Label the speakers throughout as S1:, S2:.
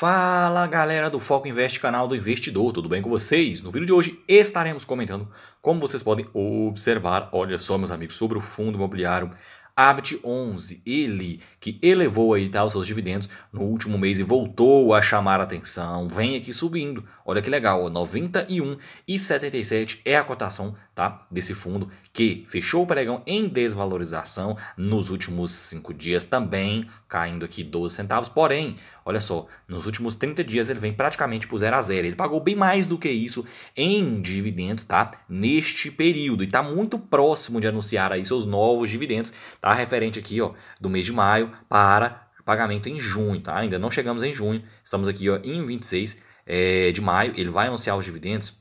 S1: Fala galera do Foco Invest, canal do investidor, tudo bem com vocês? No vídeo de hoje estaremos comentando como vocês podem observar, olha só meus amigos, sobre o fundo imobiliário Abt 11, ele que elevou aí tá, os seus dividendos no último mês e voltou a chamar a atenção, vem aqui subindo. Olha que legal, 91,77 é a cotação tá, desse fundo que fechou o pregão em desvalorização nos últimos 5 dias também, caindo aqui 12 centavos, porém, olha só, nos últimos 30 dias ele vem praticamente por 0 a 0. Ele pagou bem mais do que isso em dividendos, tá? Neste período e está muito próximo de anunciar aí seus novos dividendos tá? Referente aqui, ó, do mês de maio para pagamento em junho, tá? Ainda não chegamos em junho, estamos aqui, ó, em 26 é, de maio, ele vai anunciar os dividendos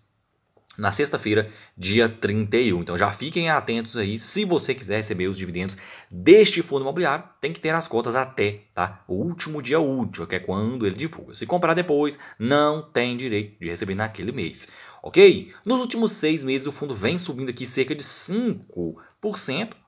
S1: na sexta-feira, dia 31. Então já fiquem atentos aí, se você quiser receber os dividendos deste fundo imobiliário, tem que ter as cotas até tá? o último dia útil, que é quando ele divulga. Se comprar depois, não tem direito de receber naquele mês, ok? Nos últimos seis meses, o fundo vem subindo aqui cerca de 5%,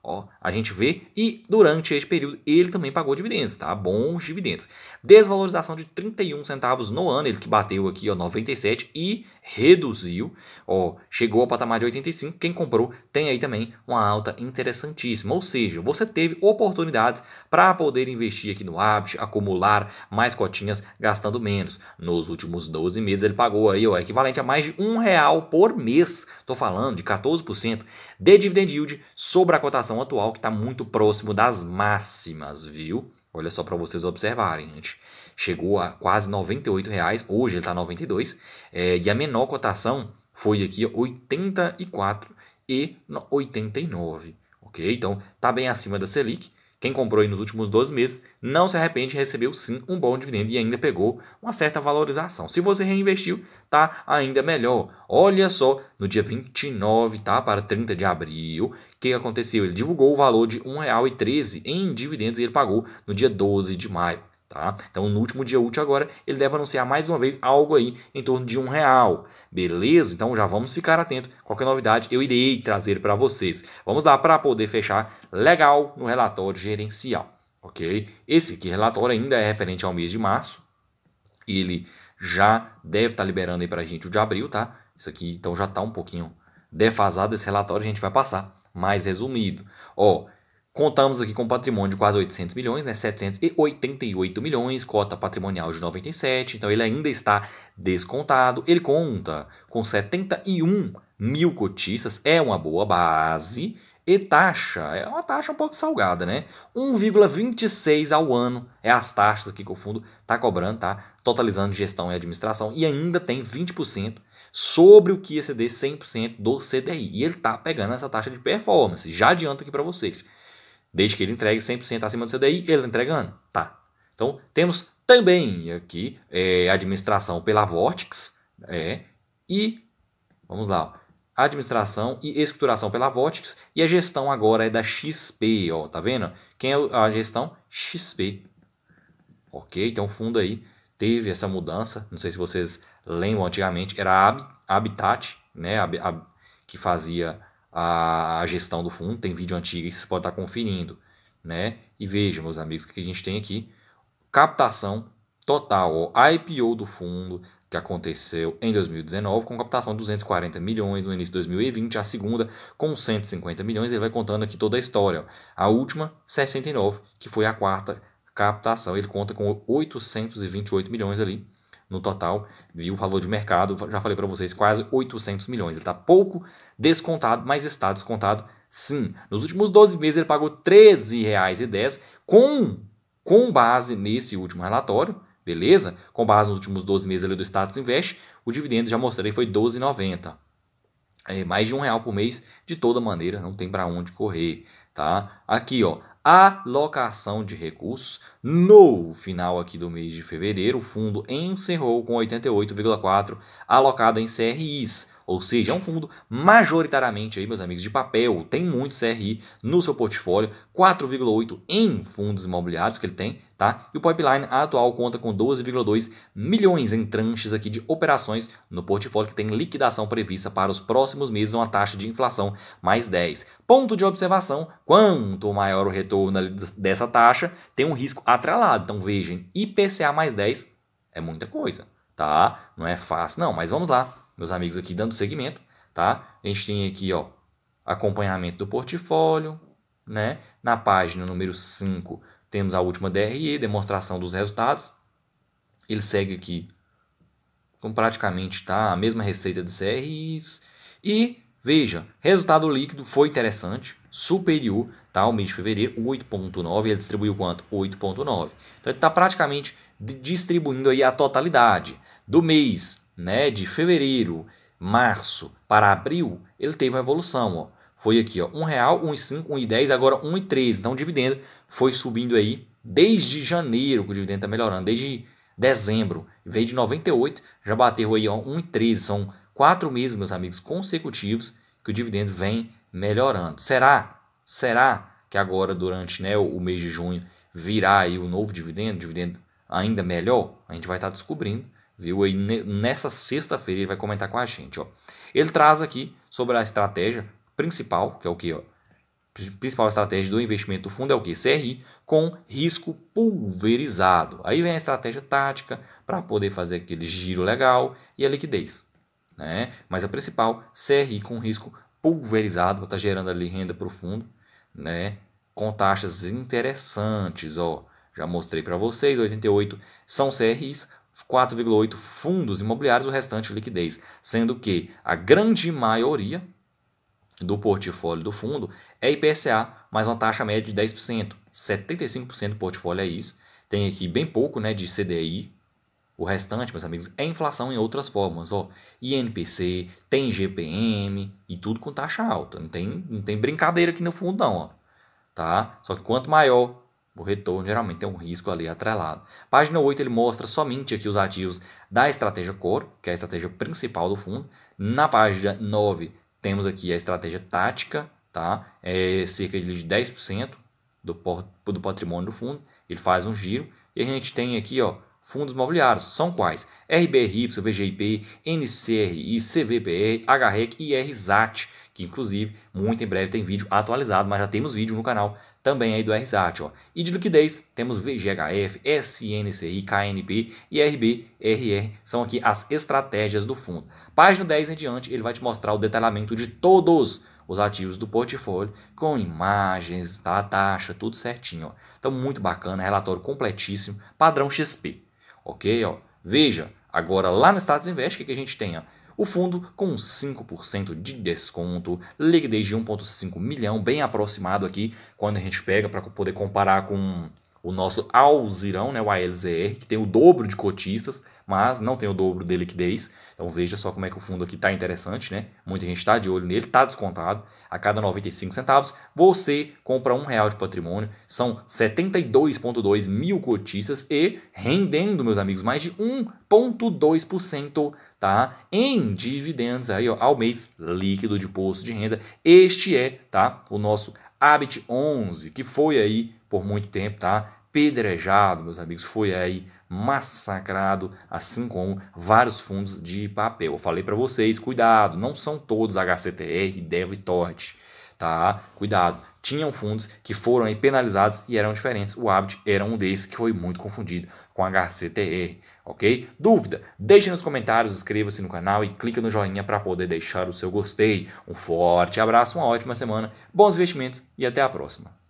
S1: Ó, a gente vê e durante esse período ele também pagou dividendos, tá? Bons dividendos. Desvalorização de 31 centavos no ano, ele que bateu aqui, ó, 97 e reduziu, ó, chegou ao patamar de 85. Quem comprou tem aí também uma alta interessantíssima. Ou seja, você teve oportunidades para poder investir aqui no Abit, acumular mais cotinhas gastando menos. Nos últimos 12 meses ele pagou aí, ó, equivalente a mais de um real por mês. Tô falando de 14% de dividend yield sobre a cotação inflação atual que está muito próximo das máximas, viu? Olha só para vocês observarem, gente. Chegou a quase R$ 98,00, hoje ele está R$ 92,00, é, e a menor cotação foi aqui R$ 84,89, ok? Então, está bem acima da Selic, quem comprou nos últimos 12 meses não se arrepende, recebeu sim um bom dividendo e ainda pegou uma certa valorização. Se você reinvestiu, tá ainda melhor. Olha só, no dia 29, tá, para 30 de abril, o que aconteceu? Ele divulgou o valor de R$ 1,13 em dividendos e ele pagou no dia 12 de maio. Tá? Então, no último dia útil agora, ele deve anunciar mais uma vez algo aí em torno de um real. Beleza? Então já vamos ficar atento. Qualquer novidade eu irei trazer para vocês. Vamos lá para poder fechar legal no relatório gerencial. Ok? Esse aqui, relatório ainda é referente ao mês de março. Ele já deve estar tá liberando aí para a gente o de abril, tá? Isso aqui, então, já está um pouquinho defasado esse relatório. A gente vai passar mais resumido. Ó, Contamos aqui com patrimônio de quase 800 milhões, né? 788 milhões, cota patrimonial de 97, então ele ainda está descontado. Ele conta com 71 mil cotistas, é uma boa base. E taxa, é uma taxa um pouco salgada, né? 1,26 ao ano é as taxas aqui que o fundo está cobrando, tá? Totalizando gestão e administração. E ainda tem 20% sobre o que ia 100% do CDI. E ele está pegando essa taxa de performance. Já adianto aqui para vocês desde que ele entregue 100% acima do CDI, ele está entregando? Tá. Então, temos também aqui é, administração pela Vortex, é, e, vamos lá, administração e escrituração pela Vortex, e a gestão agora é da XP, ó, tá vendo? Quem é a gestão? XP. Ok, então o fundo aí teve essa mudança, não sei se vocês lembram, antigamente era a Habitat, né, a, a, que fazia a, gestão do fundo, tem vídeo antigo que vocês podem estar tá conferindo, né? E vejam, meus amigos, o que a gente tem aqui: captação total, ó, IPO do fundo que aconteceu em 2019, com captação de 240 milhões no início de 2020, a segunda com 150 milhões, ele vai contando aqui toda a história. Ó. A última, 69, que foi a quarta captação, ele conta com 828 milhões ali no total, viu o valor de mercado, já falei para vocês, quase 800 milhões. Ele está pouco descontado, mas está descontado sim. Nos últimos 12 meses ele pagou R$13,10 com, com base nesse último relatório, beleza? Com base nos últimos 12 meses ali do Status Invest, o dividendo já mostrei foi R$12,90. 12,90. É mais de um real por mês, de toda maneira, não tem para onde correr, tá? Aqui, ó, alocação de recursos. No final aqui do mês de fevereiro, o fundo encerrou com 88,4 alocado em CRIs. Ou seja, é um fundo majoritariamente aí, meus amigos, de papel, tem muito CRI no seu portfólio, 4,8 em fundos imobiliários que ele tem, tá? E o pipeline atual conta com 12,2 milhões em tranches aqui de operações no portfólio que tem liquidação prevista para os próximos meses, uma taxa de inflação mais 10. Ponto de observação, quanto maior o retorno dessa taxa, tem um risco atrelado. Então vejam, IPCA mais 10 é muita coisa, tá? Não é fácil não, mas vamos lá meus amigos aqui dando seguimento, tá? A gente tem aqui, ó, acompanhamento do portfólio, né? Na página número 5, temos a última DRE, demonstração dos resultados. Ele segue aqui com praticamente tá a mesma receita de CRIs e veja, resultado líquido foi interessante, superior tá, ao mês de fevereiro, 8.9, ele distribuiu quanto? 8.9. Então ele está praticamente distribuindo aí a totalidade do mês né, de fevereiro, março para abril, ele teve uma evolução, ó. Foi aqui, ó, R$ 1,00, agora R$1,13. Então o dividendo foi subindo aí desde janeiro, que o dividendo está melhorando, desde dezembro. Veio de 98, já bateu aí, ó, São quatro meses, meus amigos, consecutivos que o dividendo vem melhorando. Será? Será que agora, durante né, o mês de junho, virá aí o novo dividendo, dividendo ainda melhor? A gente vai estar tá descobrindo viu? E nessa sexta-feira ele vai comentar com a gente, ó. Ele traz aqui sobre a estratégia principal, que é o que, ó? Principal estratégia do investimento do fundo é o que? CRI com risco pulverizado. Aí vem a estratégia tática para poder fazer aquele giro legal e a liquidez, né? Mas a principal, CRI com risco pulverizado, está gerando ali renda para o fundo, né? Com taxas interessantes, ó. Já mostrei para vocês, 88 são CRIs 4,8 fundos imobiliários, o restante liquidez, sendo que a grande maioria do portfólio do fundo é IPCA mais uma taxa média de 10%. 75% do portfólio é isso. Tem aqui bem pouco, né, de CDI. O restante, meus amigos, é inflação em outras formas, ó. INPC, tem GPM e tudo com taxa alta. Não tem, não tem brincadeira aqui no fundo não, ó. Tá? Só que quanto maior o retorno geralmente tem um risco ali atrelado. Página 8 ele mostra somente aqui os ativos da estratégia core, que é a estratégia principal do fundo. Na página 9 temos aqui a estratégia tática, tá? É cerca de 10% do, do patrimônio do fundo. Ele faz um giro e a gente tem aqui, ó, fundos imobiliários. São quais? RBRY, VGIP, NCRI, CVPR, HREC e RZAT que inclusive muito em breve tem vídeo atualizado, mas já temos vídeo no canal também aí do RSAT. Ó. E de liquidez temos VGHF, SNCI, KNP e RB, RR, são aqui as estratégias do fundo. Página 10 em diante ele vai te mostrar o detalhamento de todos os ativos do portfólio com imagens, tá? taxa, tudo certinho. Ó. Então muito bacana, relatório completíssimo, padrão XP, ok? Ó. Veja, agora lá no Status Invest, o que, que a gente tem? Ó? O fundo, com 5% de desconto, liquidez de 1,5 milhão, bem aproximado aqui, quando a gente pega para poder comparar com o nosso Alzirão, né, o ALZR, que tem o dobro de cotistas, mas não tem o dobro de liquidez. Então veja só como é que o fundo aqui está interessante, né? Muita gente está de olho nele, está descontado. A cada 95 centavos, você compra um real de patrimônio. São 72,2 mil cotistas e rendendo, meus amigos, mais de 1,2% tá? Em dividendos aí, ó, ao mês líquido de posto de renda. Este é, tá? O nosso Habit 11, que foi aí por muito tempo, tá? Pedrejado, meus amigos, foi aí massacrado, assim como vários fundos de papel. Eu falei para vocês, cuidado, não são todos HCTR, DEV e TORT tá? Cuidado. Tinham fundos que foram penalizados e eram diferentes. O Abit era um desses que foi muito confundido com HCTR, ok? Dúvida? Deixe nos comentários, inscreva-se no canal e clica no joinha para poder deixar o seu gostei. Um forte abraço, uma ótima semana, bons investimentos e até a próxima.